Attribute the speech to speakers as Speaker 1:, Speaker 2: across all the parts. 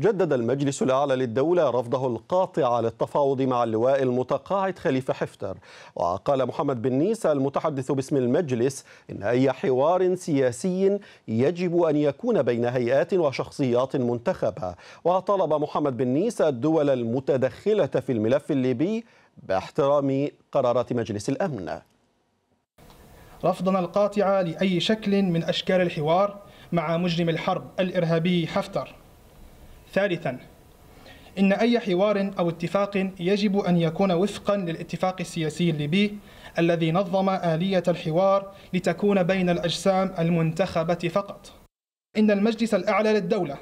Speaker 1: جدد المجلس الأعلى للدولة رفضه القاطع للتفاوض مع اللواء المتقاعد خليفة حفتر وقال محمد بن نيسى المتحدث باسم المجلس إن أي حوار سياسي يجب أن يكون بين هيئات وشخصيات منتخبة وطلب محمد بن نيسى الدول المتدخلة في الملف الليبي باحترام قرارات مجلس الأمن
Speaker 2: رفضنا القاطع لأي شكل من أشكال الحوار مع مجرم الحرب الإرهابي حفتر ثالثا إن أي حوار أو اتفاق يجب أن يكون وفقا للاتفاق السياسي الليبي الذي نظم آلية الحوار لتكون بين الأجسام المنتخبة فقط إن المجلس الأعلى للدولة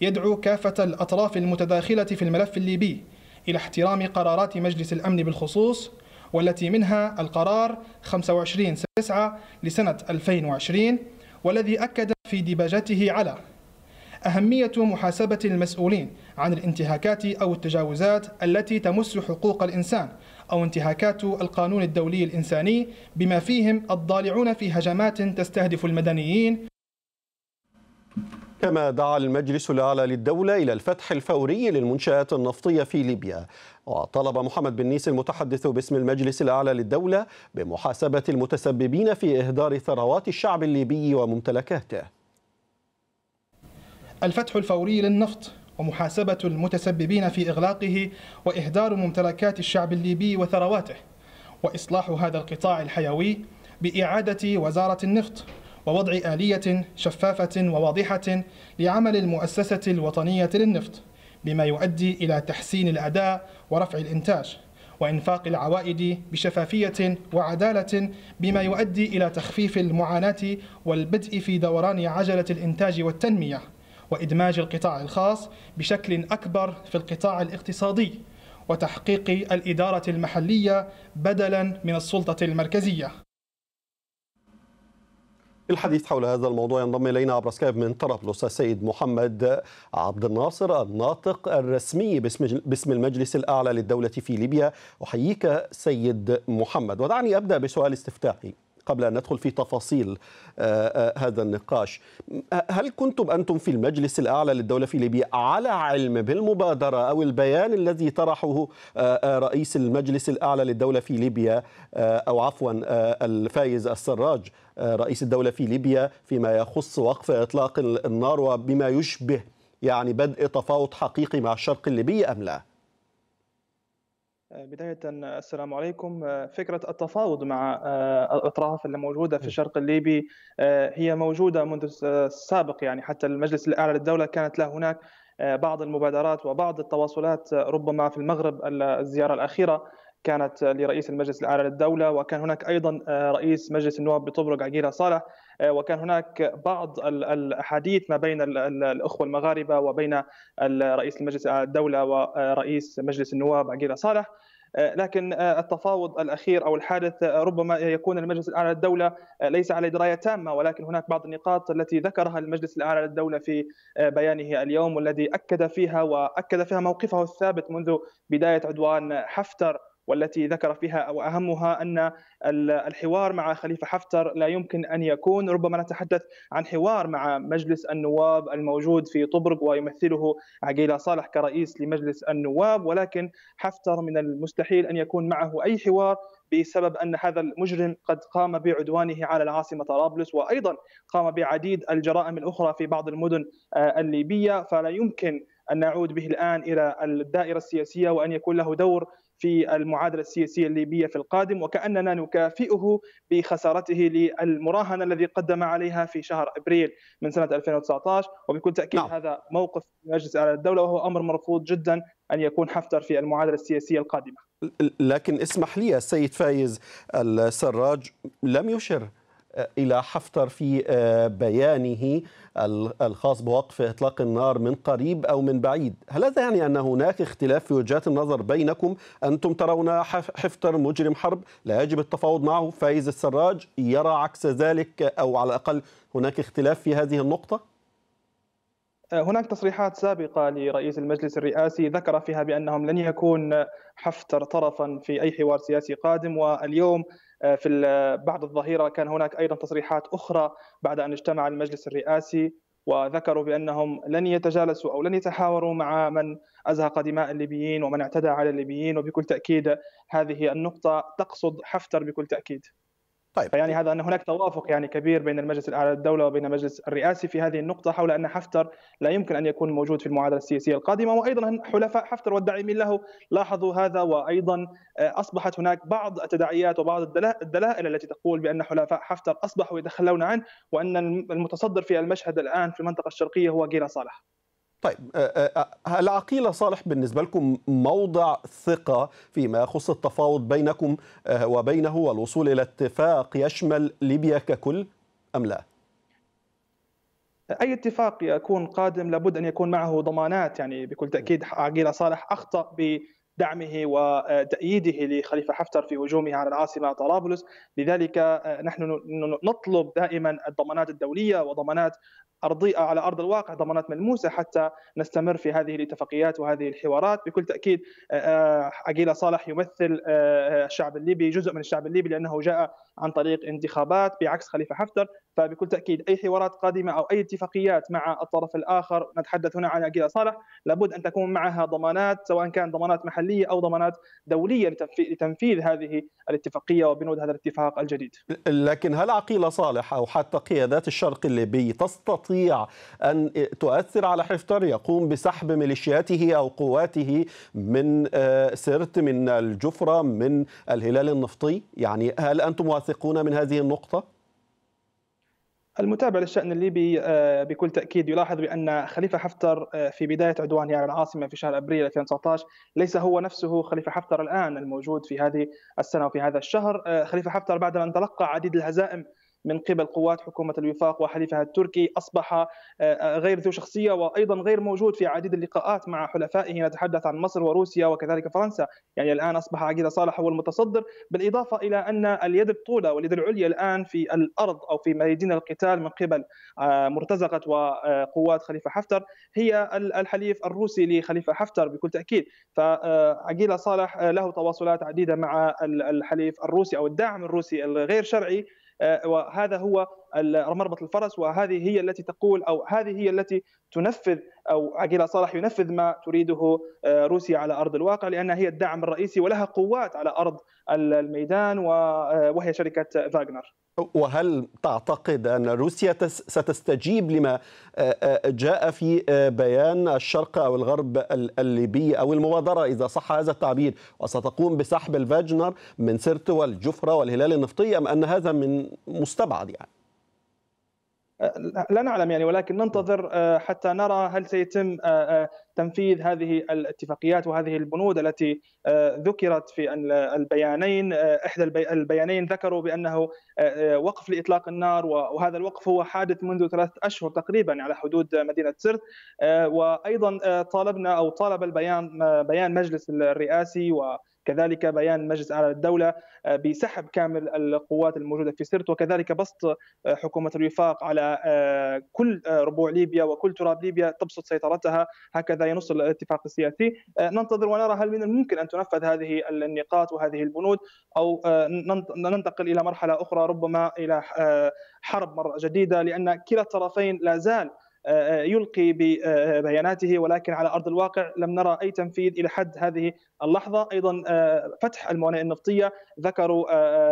Speaker 2: يدعو كافة الأطراف المتداخلة في الملف الليبي إلى احترام قرارات مجلس الأمن بالخصوص والتي منها القرار 25 9 لسنة 2020 والذي أكد في ديباجته على أهمية محاسبة المسؤولين عن الانتهاكات أو التجاوزات التي تمس حقوق الإنسان أو انتهاكات القانون الدولي الإنساني بما فيهم الضالعون في هجمات تستهدف المدنيين
Speaker 1: كما دعا المجلس الأعلى للدولة إلى الفتح الفوري للمنشآت النفطية في ليبيا وطلب محمد بن نيس المتحدث باسم المجلس الأعلى للدولة بمحاسبة المتسببين في إهدار ثروات الشعب الليبي وممتلكاته
Speaker 2: الفتح الفوري للنفط ومحاسبة المتسببين في إغلاقه وإهدار ممتلكات الشعب الليبي وثرواته وإصلاح هذا القطاع الحيوي بإعادة وزارة النفط ووضع آلية شفافة وواضحة لعمل المؤسسة الوطنية للنفط بما يؤدي إلى تحسين الأداء ورفع الإنتاج وإنفاق العوائد بشفافية وعدالة بما يؤدي إلى تخفيف المعاناة والبدء في دوران عجلة الإنتاج والتنمية وإدماج القطاع الخاص بشكل أكبر في القطاع الاقتصادي وتحقيق الإدارة المحلية بدلا من السلطة المركزية
Speaker 1: الحديث حول هذا الموضوع ينضم الينا عبر سكايب من طرابلس السيد محمد عبد الناصر الناطق الرسمي باسم باسم المجلس الاعلى للدوله في ليبيا احييك سيد محمد ودعني ابدا بسؤال استفتاحي قبل أن ندخل في تفاصيل آه، آه، هذا النقاش هل كنتم أنتم في المجلس الأعلى للدولة في ليبيا على علم بالمبادرة أو البيان الذي طرحه آه، رئيس المجلس الأعلى للدولة في ليبيا أو عفوا الفايز السراج رئيس الدولة في ليبيا فيما يخص وقف إطلاق النار وبما يشبه يعني بدء تفاوض حقيقي مع الشرق الليبي أم لا؟
Speaker 2: آه، بداية آه، السلام عليكم آه، فكرة التفاوض مع الأطراف اللي موجودة في الشرق الليبي هي موجودة منذ السابق يعني حتى المجلس الأعلى للدولة كانت له هناك بعض المبادرات وبعض التواصلات ربما في المغرب الزيارة الأخيرة كانت لرئيس المجلس الاعلى للدوله وكان هناك ايضا آه، رئيس مجلس النواب بطبرق عقيله صالح آه، وكان هناك بعض الاحاديث ما بين الاخوه المغاربه وبين رئيس المجلس الاعلى للدوله ورئيس آه، مجلس النواب عقيله صالح لكن التفاوض الاخير او الحادث ربما يكون المجلس الاعلى للدوله ليس على درايه تامه ولكن هناك بعض النقاط التي ذكرها المجلس الاعلى للدوله في بيانه اليوم والذي اكد فيها واكد فيها موقفه الثابت منذ بدايه عدوان حفتر والتي ذكر فيها واهمها ان الحوار مع خليفه حفتر لا يمكن ان يكون ربما نتحدث عن حوار مع مجلس النواب الموجود في طبرق ويمثله عقيله صالح كرئيس لمجلس النواب ولكن حفتر من المستحيل ان يكون معه اي حوار بسبب ان هذا المجرم قد قام بعدوانه على العاصمه طرابلس وايضا قام بعديد الجرائم الاخرى في بعض المدن آه، الليبيه فلا يمكن ان نعود به الان الى الدائره السياسيه وان يكون له دور في المعادله السياسيه الليبيه في القادم وكاننا نكافئه بخسارته للمراهنه الذي قدم عليها في شهر ابريل من سنه 2019 وبكل تاكيد نعم. هذا موقف مجلس اعلى
Speaker 1: الدوله وهو امر مرفوض جدا ان يكون حفتر في المعادله السياسيه القادمه. لكن اسمح لي السيد فايز السراج لم يشر آه، الى حفتر في آه، بيانه الخاص بوقف اطلاق النار من قريب او من بعيد، هل هذا يعني ان هناك اختلاف في وجهات النظر بينكم؟ انتم ترون حفتر مجرم حرب لا يجب التفاوض معه، فايز السراج يرى عكس ذلك او على الاقل هناك اختلاف في هذه النقطه؟
Speaker 2: هناك تصريحات سابقة لرئيس المجلس الرئاسي ذكر فيها بأنهم لن يكون حفتر طرفا في أي حوار سياسي قادم واليوم آه، في بعد الظهيرة كان هناك أيضا تصريحات أخرى بعد أن اجتمع المجلس الرئاسي وذكروا بأنهم لن يتجالسوا أو لن يتحاوروا مع من أزهق دماء الليبيين ومن اعتدى على الليبيين وبكل تأكيد هذه النقطة تقصد حفتر بكل تأكيد طيب فيعني هذا ان هناك توافق يعني كبير بين المجلس الاعلى للدوله وبين المجلس الرئاسي في هذه النقطه حول ان حفتر لا يمكن ان يكون موجود في المعادله السياسيه القادمه وايضا حلفاء حفتر والداعمين له لاحظوا هذا وايضا آه، اصبحت هناك بعض التداعيات وبعض الدلائل التي تقول بان حلفاء حفتر اصبحوا يتخلون عنه وان المتصدر في المشهد الان في المنطقه الشرقيه هو جيلا صالح.
Speaker 1: طيب العقيلة آه، آه، آه، صالح بالنسبة لكم موضع ثقة فيما يخص التفاوض بينكم وبينه والوصول إلى اتفاق يشمل ليبيا ككل أم لا؟
Speaker 2: اي اتفاق يكون قادم لابد ان يكون معه ضمانات يعني بكل تاكيد عقيله صالح اخطا دعمه وتأييده لخليفة حفتر في هجومه على العاصمة طرابلس لذلك آه، نحن نطلب دائما الضمانات الدولية وضمانات أرضية على أرض الواقع ضمانات ملموسة حتى نستمر في هذه الاتفاقيات وهذه الحوارات بكل تأكيد آه، آه، عقيلة صالح يمثل الشعب الليبي جزء من الشعب الليبي لأنه جاء عن طريق انتخابات بعكس خليفة حفتر فبكل تأكيد أي حوارات قادمة أو أي اتفاقيات مع الطرف الآخر نتحدث هنا عن عقيلة صالح لابد أن تكون معها ضمانات سواء كان ضمانات محلية محليه او ضمانات دوليه لتنفيذ
Speaker 1: هذه الاتفاقيه وبنود هذا الاتفاق الجديد. لكن هل عقيله صالح او حتى قيادات الشرق الليبي تستطيع ان تؤثر على حفتر يقوم بسحب ميليشياته او قواته من آه، سرت من الجفره من الهلال النفطي؟ يعني هل انتم واثقون من هذه النقطه؟
Speaker 2: المتابع للشأن الليبي آه، بكل تأكيد يلاحظ بأن خليفة حفتر آه، في بداية عدوانه على العاصمة في شهر أبريل 2019 ليس هو نفسه خليفة حفتر الآن الموجود في هذه السنة وفي هذا الشهر آه، خليفة حفتر بعد أن تلقى عديد الهزائم من قبل قوات حكومة الوفاق وحليفها التركي أصبح آه، آه، غير ذو شخصية وأيضا غير موجود في عديد اللقاءات مع حلفائه نتحدث عن مصر وروسيا وكذلك فرنسا يعني الآن أصبح عقيدة صالح هو المتصدر بالإضافة إلى أن اليد الطولة واليد العليا الآن في الأرض أو في ميادين القتال من قبل آه، مرتزقة وقوات خليفة حفتر هي الحليف الروسي لخليفة حفتر بكل تأكيد فعقيلة صالح له تواصلات عديدة مع الحليف الروسي أو الداعم الروسي الغير شرعي آه، وهذا هو مربط الفرس وهذه هي التي تقول او هذه هي التي تنفذ او عقيله صالح ينفذ ما تريده آه، روسيا على ارض الواقع لانها هي الدعم الرئيسي ولها قوات على ارض الميدان آه، وهي شركه فاغنر.
Speaker 1: وهل تعتقد أن روسيا ستستجيب لما آه، آه، جاء في آه، بيان الشرق أو الغرب الليبي أو المبادرة إذا صح هذا التعبير وستقوم بسحب الفاجنر من سرت والجفرة والهلال النفطي أم أن هذا من مستبعد يعني
Speaker 2: لا نعلم يعني ولكن ننتظر آه، حتى نرى هل سيتم آه، آه، تنفيذ هذه الاتفاقيات وهذه البنود التي ذكرت في البيانين احدى البيانين ذكروا بانه وقف لاطلاق النار وهذا الوقف هو حادث منذ ثلاث اشهر تقريبا على حدود مدينه سرت وايضا طالبنا او طالب البيان بيان مجلس الرئاسي و كذلك بيان مجلس اعلى الدوله آه، بسحب كامل القوات الموجوده في سرت وكذلك بسط آه، حكومه الوفاق على آه، كل ربوع ليبيا وكل تراب ليبيا تبسط سيطرتها هكذا ينص الاتفاق السياسي ننتظر ونرى هل من الممكن ان تنفذ هذه النقاط وهذه البنود او ننتقل الى مرحله اخرى ربما الى حرب مره جديده لان كلا الطرفين لا زال آه، آه، يلقي ببياناته ولكن على ارض الواقع لم نرى اي تنفيذ الى حد هذه اللحظه ايضا آه، فتح الموانئ النفطيه ذكروا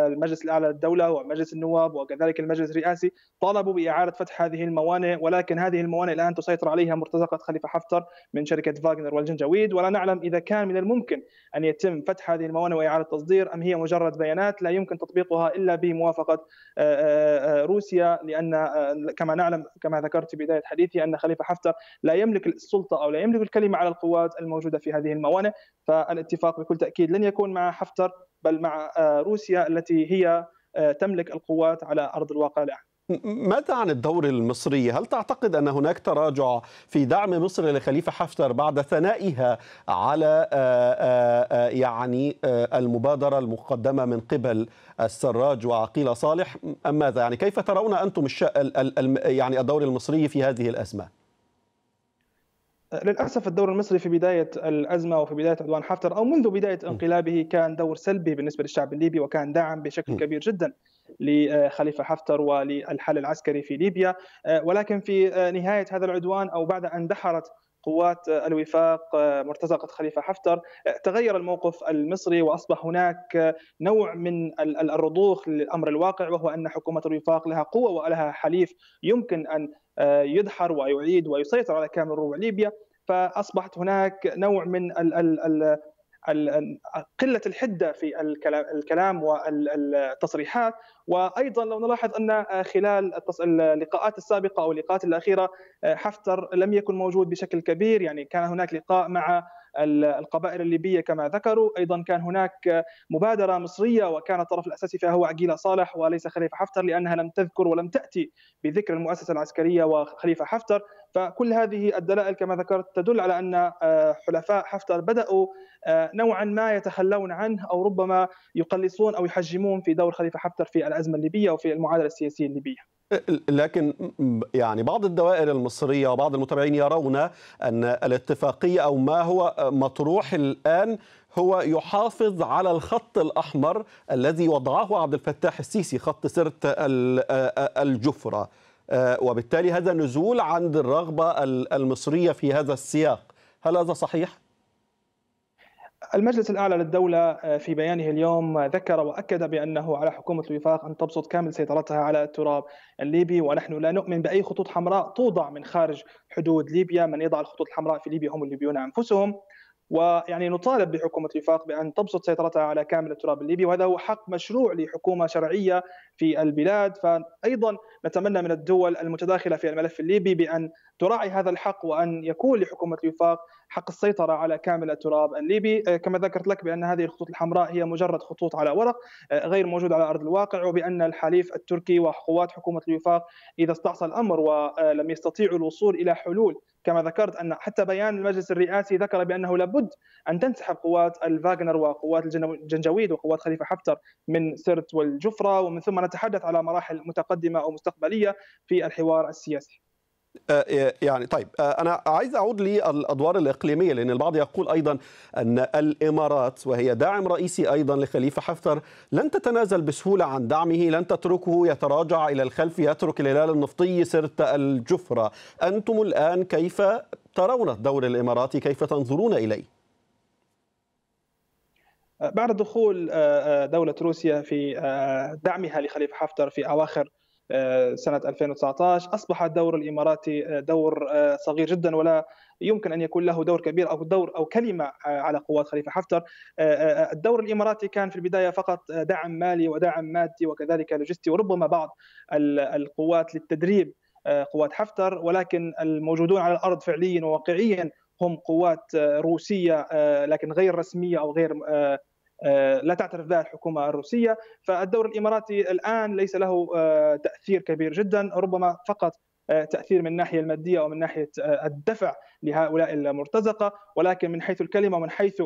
Speaker 2: المجلس الاعلى للدوله ومجلس النواب وكذلك المجلس الرئاسي طالبوا باعاده فتح هذه الموانئ ولكن هذه الموانئ الان تسيطر عليها مرتزقه خليفه حفتر من شركه فاغنر والجنجويد ولا نعلم اذا كان من الممكن ان يتم فتح هذه الموانئ واعاده تصدير ام هي مجرد بيانات لا يمكن تطبيقها الا بموافقه روسيا لان كما نعلم كما ذكرت في بدايه حديث تثبيته ان خليفه حفتر لا يملك السلطه او لا يملك الكلمه على القوات الموجوده في هذه الموانئ فالاتفاق بكل تاكيد لن يكون مع حفتر بل مع آه، روسيا التي هي آه، تملك القوات على ارض الواقع الان
Speaker 1: ماذا عن الدور المصري؟ هل تعتقد أن هناك تراجع في دعم مصر لخليفة حفتر بعد ثنائها على آه، آه، آه، يعني المبادرة المقدمة من قبل السراج وعقيلة صالح أم ماذا؟ يعني كيف ترون أنتم يعني الدور المصري في هذه الأزمة؟
Speaker 2: للاسف الدور المصري في بدايه الازمه وفي بدايه عدوان حفتر او منذ بدايه انقلابه كان دور سلبي بالنسبه للشعب الليبي وكان داعم بشكل كبير جدا لخليفه حفتر وللحل العسكري في ليبيا آه، ولكن في آه، نهايه هذا العدوان او بعد ان دحرت قوات آه، الوفاق مرتزقة خليفة حفتر تغير الموقف المصري وأصبح هناك نوع من الرضوخ للأمر الواقع وهو أن حكومة الوفاق لها قوة ولها حليف يمكن أن يدحر ويعيد ويسيطر على كامل ربوع ليبيا فاصبحت هناك نوع من ال ال ال قله الحده في الكلام والتصريحات وايضا لو نلاحظ ان خلال اللقاءات السابقه او اللقاءات الاخيره آه، حفتر لم يكن موجود بشكل كبير يعني كان هناك لقاء مع القبائل الليبيه كما ذكروا ايضا كان هناك مبادره مصريه وكان الطرف الاساسي فيها هو عقيله صالح وليس خليفه حفتر لانها لم تذكر ولم تاتي بذكر المؤسسه العسكريه وخليفه حفتر فكل هذه الدلائل كما ذكرت تدل على ان آه، حلفاء حفتر بداوا آه، نوعا ما يتخلون عنه او ربما يقلصون او يحجمون في دور خليفه حفتر في الازمه الليبيه وفي المعادله السياسيه الليبيه
Speaker 1: لكن يعني بعض الدوائر المصريه وبعض المتابعين يرون ان الاتفاقيه او ما هو مطروح الان هو يحافظ على الخط الاحمر الذي وضعه عبد الفتاح السيسي خط سرت الجفره آه، وبالتالي هذا نزول عند الرغبه المصريه في هذا السياق هل هذا صحيح المجلس الأعلى للدولة آه، في بيانه اليوم آه،
Speaker 2: ذكر وأكد بأنه على حكومة الوفاق أن تبسط كامل سيطرتها على التراب الليبي ونحن لا نؤمن بأي خطوط حمراء توضع من خارج حدود ليبيا من يضع الخطوط الحمراء في ليبيا هم الليبيون أنفسهم ويعني نطالب بحكومة الوفاق بأن تبسط سيطرتها على كامل التراب الليبي وهذا هو حق مشروع لحكومة شرعية في البلاد فأيضا نتمنى من الدول المتداخلة في الملف الليبي بأن تراعي هذا الحق وان يكون لحكومه الوفاق حق السيطره على كامل التراب الليبي آه، كما ذكرت لك بان هذه الخطوط الحمراء هي مجرد خطوط على ورق آه، غير موجوده على ارض الواقع وبان الحليف التركي وقوات حكومه الوفاق اذا استعصى الامر ولم آه، يستطيعوا الوصول الى حلول كما ذكرت ان حتى بيان المجلس الرئاسي ذكر بانه لابد ان تنسحب قوات الفاغنر وقوات الجنجويد وقوات خليفه حفتر من سرت والجفره ومن ثم نتحدث على مراحل متقدمه او مستقبليه
Speaker 1: في الحوار السياسي. آه، آه، يعني طيب آه، انا عايز اعود للادوار الاقليميه لان البعض يقول ايضا ان الامارات وهي داعم رئيسي ايضا لخليفه حفتر لن تتنازل بسهوله عن دعمه لن تتركه يتراجع الى الخلف يترك الهلال النفطي سرت الجفره انتم الان كيف ترون الدور الاماراتي كيف تنظرون اليه
Speaker 2: بعد دخول دوله روسيا في دعمها لخليفه حفتر في اواخر آه، سنة 2019 أصبح الدور الإماراتي آه، دور آه، صغير جدا ولا يمكن أن يكون له دور كبير أو دور أو كلمة على قوات خليفة حفتر الدور الإماراتي كان في البداية فقط دعم مالي ودعم مادي وكذلك لوجستي وربما بعض القوات للتدريب قوات حفتر ولكن الموجودون على الأرض فعليا وواقعيا هم قوات روسية لكن غير رسمية أو غير آه، لا تعترف بها الحكومه الروسيه فالدور الاماراتي الان ليس له آه، تاثير كبير جدا ربما فقط آه، تاثير من الناحيه الماديه ومن ناحيه الدفع لهؤلاء المرتزقه ولكن من حيث الكلمه ومن حيث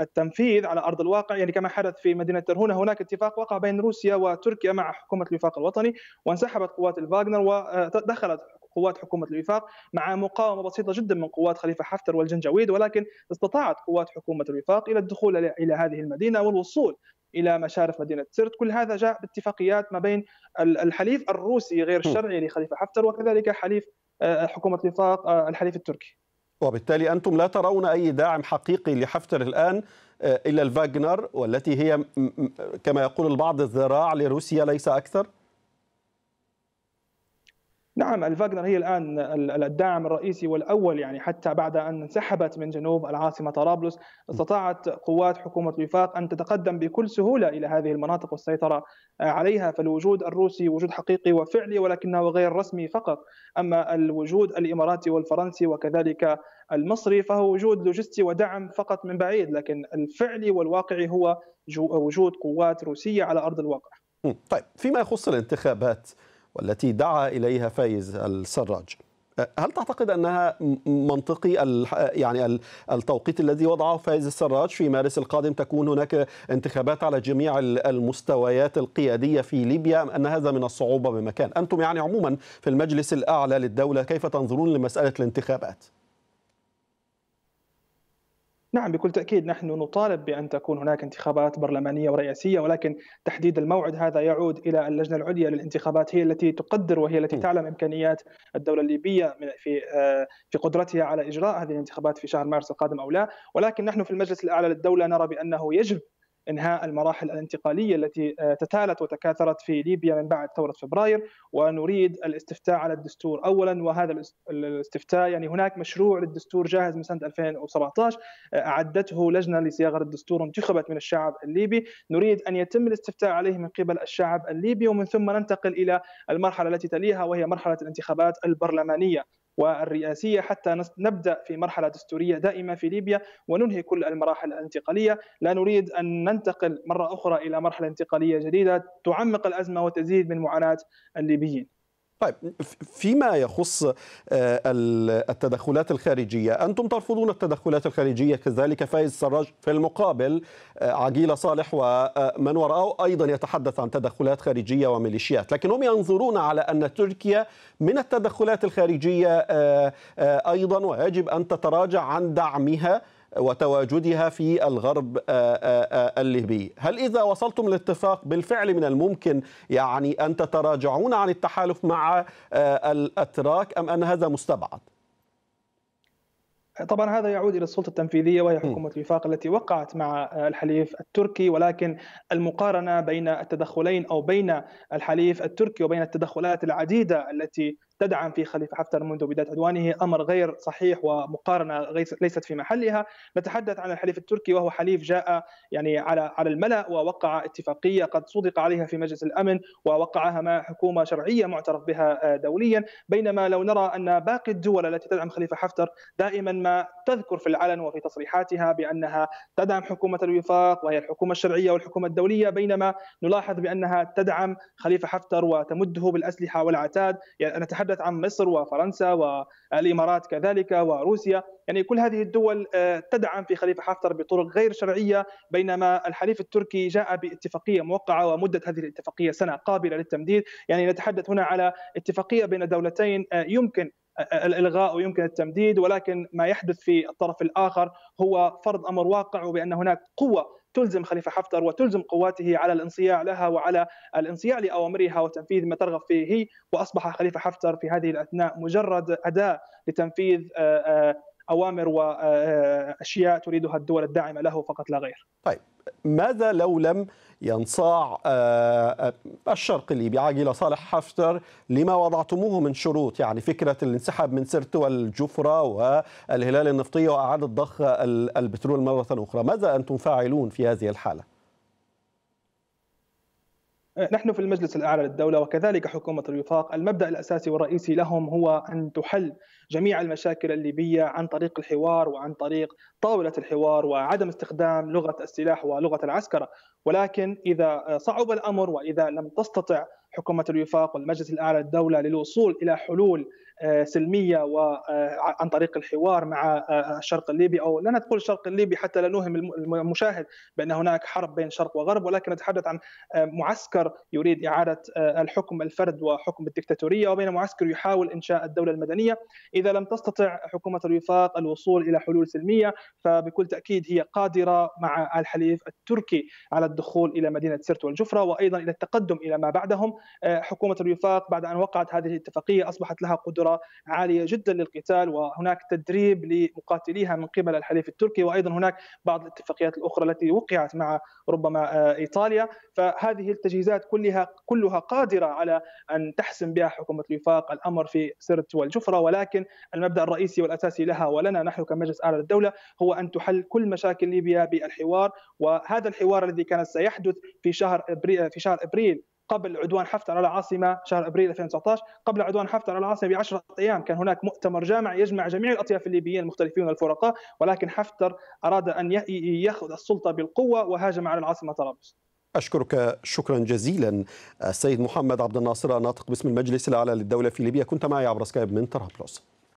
Speaker 2: التنفيذ على ارض الواقع يعني كما حدث في مدينه ترهونه هناك اتفاق وقع بين روسيا وتركيا مع حكومه الوفاق الوطني وانسحبت قوات الفاغنر ودخلت قوات حكومه الوفاق مع مقاومه بسيطه جدا من قوات خليفه حفتر والجنجويد ولكن استطاعت قوات حكومه الوفاق الى الدخول الى هذه المدينه والوصول الى مشارف مدينه سرت كل هذا جاء باتفاقيات ما بين الحليف الروسي غير
Speaker 1: الشرعي لخليفه حفتر وكذلك حليف آه، حكومه الوفاق آه، الحليف التركي وبالتالي انتم لا ترون اي داعم حقيقي لحفتر الان آه، الا الفاغنر والتي هي كما يقول البعض الذراع لروسيا ليس اكثر
Speaker 2: نعم الفاغنر هي الان الداعم الرئيسي والاول يعني حتى بعد ان انسحبت من جنوب العاصمه طرابلس استطاعت قوات حكومه الوفاق ان تتقدم بكل سهوله الى هذه المناطق والسيطره آه، عليها فالوجود الروسي وجود حقيقي وفعلي ولكنه غير رسمي فقط اما الوجود الاماراتي والفرنسي وكذلك المصري فهو وجود لوجستي ودعم فقط من بعيد لكن الفعلي والواقعي هو
Speaker 1: وجود قوات روسيه على ارض الواقع. طيب فيما يخص الانتخابات والتي دعا إليها فايز السراج أه، هل تعتقد انها منطقي يعني التوقيت الذي وضعه فايز السراج في مارس القادم تكون هناك انتخابات على جميع المستويات القياديه في ليبيا ام ان هذا من الصعوبه بمكان؟ انتم يعني عموما في المجلس الاعلى للدوله كيف تنظرون لمساله الانتخابات؟
Speaker 2: نعم بكل تأكيد نحن نطالب بأن تكون هناك انتخابات برلمانية ورئاسية ولكن تحديد الموعد هذا يعود إلى اللجنة العليا للانتخابات هي التي تقدر وهي التي تعلم إمكانيات الدولة الليبية في آه، في قدرتها على إجراء هذه الانتخابات في شهر مارس القادم أو لا ولكن نحن في المجلس الأعلى للدولة نرى بأنه يجب انهاء المراحل الانتقاليه التي آه، تتالت وتكاثرت في ليبيا من بعد ثوره فبراير ونريد الاستفتاء على الدستور اولا وهذا الاستفتاء يعني هناك مشروع للدستور جاهز من سنه 2017 آه، اعدته لجنه لصياغه الدستور انتخبت من الشعب الليبي نريد ان يتم الاستفتاء عليه من قبل الشعب الليبي ومن ثم ننتقل الى المرحله التي تليها وهي مرحله الانتخابات البرلمانيه والرئاسية حتى نبدأ في مرحلة دستورية دائمة في ليبيا وننهي كل المراحل الانتقالية لا نريد أن ننتقل مرة أخرى إلى مرحلة انتقالية جديدة تعمق الأزمة وتزيد من معاناة الليبيين
Speaker 1: طيب فيما يخص آه، التدخلات الخارجية أنتم ترفضون التدخلات الخارجية كذلك فايز سراج في المقابل آه، عقيلة صالح ومن آه، وراءه أيضا يتحدث عن تدخلات خارجية وميليشيات لكن هم ينظرون على أن تركيا من التدخلات الخارجية أيضا ويجب أن تتراجع عن دعمها وتواجدها في الغرب آه، آه، آه، الليبي هل إذا وصلتم لاتفاق بالفعل من الممكن يعني أن تتراجعون عن التحالف مع الأتراك أم أن هذا مستبعد؟
Speaker 2: طبعا هذا يعود الى السلطه التنفيذيه وهي حكومه الوفاق التي وقعت مع الحليف التركي ولكن المقارنه بين التدخلين او بين الحليف التركي وبين التدخلات العديده التي تدعم في خليفة حفتر منذ بداية عدوانه أمر غير صحيح ومقارنة ليست في محلها نتحدث عن الحليف التركي وهو حليف جاء يعني على على الملأ ووقع اتفاقية قد صدق عليها في مجلس الأمن ووقعها مع حكومة شرعية معترف بها آه، دوليا بينما لو نرى أن باقي الدول التي تدعم خليفة حفتر دائما ما تذكر في العلن وفي تصريحاتها بأنها تدعم حكومة الوفاق وهي الحكومة الشرعية والحكومة الدولية بينما نلاحظ بأنها تدعم خليفة حفتر وتمده بالأسلحة والعتاد يعني نتحدث نتحدث عن مصر وفرنسا والامارات كذلك وروسيا يعني كل هذه الدول آه، تدعم في خليفه حفتر بطرق غير شرعيه بينما الحليف التركي جاء باتفاقيه موقعه ومده هذه الاتفاقيه سنه قابله للتمديد يعني نتحدث هنا على اتفاقيه بين دولتين آه، يمكن آه، الالغاء ويمكن التمديد ولكن ما يحدث في الطرف الاخر هو فرض امر واقع وبان هناك قوه تلزم خليفه حفتر وتلزم قواته على الانصياع لها وعلى الانصياع لاوامرها وتنفيذ ما ترغب فيه واصبح خليفه حفتر في هذه الاثناء مجرد اداه لتنفيذ آه، آه، اوامر واشياء آه، تريدها الدول الداعمه له فقط لا غير.
Speaker 1: طيب ماذا لو لم ينصاع آه، آه، الشرق الليبي عاجل صالح حفتر لما وضعتموه من شروط يعني فكرة الانسحاب من سرت والجفرة والهلال النفطية وإعادة ضخ البترول مرة أخرى ماذا أنتم فاعلون في هذه الحالة؟
Speaker 2: آه، نحن في المجلس الأعلى للدولة وكذلك حكومة الوفاق المبدأ الأساسي والرئيسي لهم هو أن تحل جميع المشاكل الليبية عن طريق الحوار وعن طريق طاولة الحوار وعدم استخدام لغة السلاح ولغة العسكرة ولكن إذا صعب الأمر وإذا لم تستطع حكومة الوفاق والمجلس الأعلى للدولة للوصول إلى حلول آه، سلميه وعن آه، طريق الحوار مع آه، الشرق الليبي او لا نقول الشرق الليبي حتى لا نوهم المشاهد بان هناك حرب بين شرق وغرب ولكن نتحدث عن معسكر يريد اعاده الحكم الفرد وحكم الدكتاتوريه وبين معسكر يحاول انشاء الدوله المدنيه اذا لم تستطع حكومه الوفاق الوصول الى حلول سلميه فبكل تاكيد هي قادره مع الحليف التركي على الدخول الى مدينه سرت والجفره وايضا الى التقدم الى ما بعدهم حكومه الوفاق بعد ان وقعت هذه الاتفاقيه اصبحت لها قدرة قدره عاليه جدا للقتال وهناك تدريب لمقاتليها من قبل الحليف التركي وايضا هناك بعض الاتفاقيات الاخرى التي وقعت مع ربما آه، ايطاليا فهذه التجهيزات كلها كلها قادره على ان تحسم بها حكومه الوفاق الامر في سرت والجفره ولكن المبدا الرئيسي والاساسي لها ولنا نحن كمجلس اعلى للدوله هو ان تحل كل مشاكل ليبيا بالحوار وهذا الحوار الذي كان سيحدث في شهر في شهر ابريل قبل عدوان حفتر على العاصمه شهر ابريل 2019 قبل عدوان حفتر على العاصمه ب 10 ايام كان هناك مؤتمر جامع يجمع جميع الاطياف الليبيين المختلفين والفرقاء ولكن حفتر اراد ان ياخذ السلطه بالقوه وهاجم على العاصمه طرابلس
Speaker 1: أشكرك شكرا جزيلا السيد محمد عبد الناصر الناطق باسم المجلس الأعلى للدولة في ليبيا كنت معي عبر سكايب من طرابلس